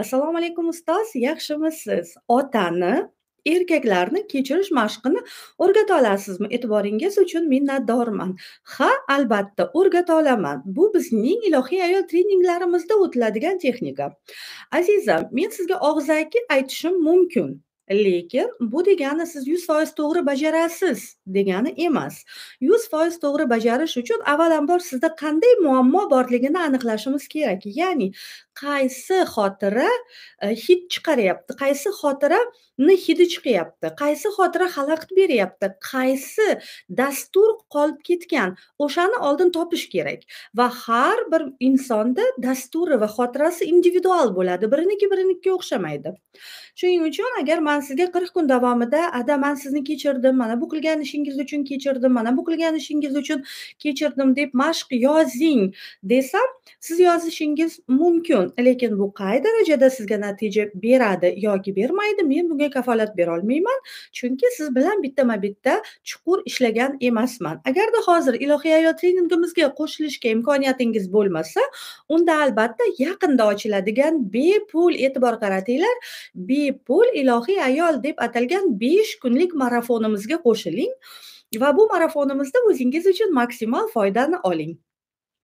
assalomu alaykum ustoz yaxshimisiz otani erkaklarni kechirish mashqini o'rgata olasizmi e'tiboringiz uchun minnatdorman ha albatta o'rgata olaman bu bizning ilohiy ayol treninglarimizda o'tiladigan texnika azizam men sizga og'zaki aytishim mumkin lekin bu degani siz yuz foiz to'g'ri bajarasiz degani emas yuz foiz to'g'ri bajarish uchun avvalambor sizda qanday muammo borligini aniqlashimiz kerak ya'ni qaysi xotira e, hid chiqaryapti qaysi xotirani hidi chiqyapti qaysi xotira xalaqit beryapti qaysi dastur qolib ketgan o'shani oldin topish kerak va har bir insonda dasturi va xotirasi individual bo'ladi biriniki birinikiga o'xshamaydi shuning uchun agar man sizga qirq kun davomida ada man sizni kechirdim mana bu qilgan ishingiz uchun kechirdim mana bu qilgan ishingiz uchun kechirdim deb mashq yozing desam siz yozishingiz mumkin lekin bu qay darajada sizga natija beradi yoki bermaydi men bunga kafolat berolmayman chunki siz bilan bittama bitta chuqur ishlagan emasman agarda hozir ilohiy ayol treningimizga qo'shilishga imkoniyatingiz bo'lmasa unda albatta yaqinda ochiladigan bepul e'tibor qaratinglar bepul ilohiy ayol deb atalgan besh kunlik marafonimizga qo'shiling va bu marafonimizda o'zingiz uchun maksimal foydani oling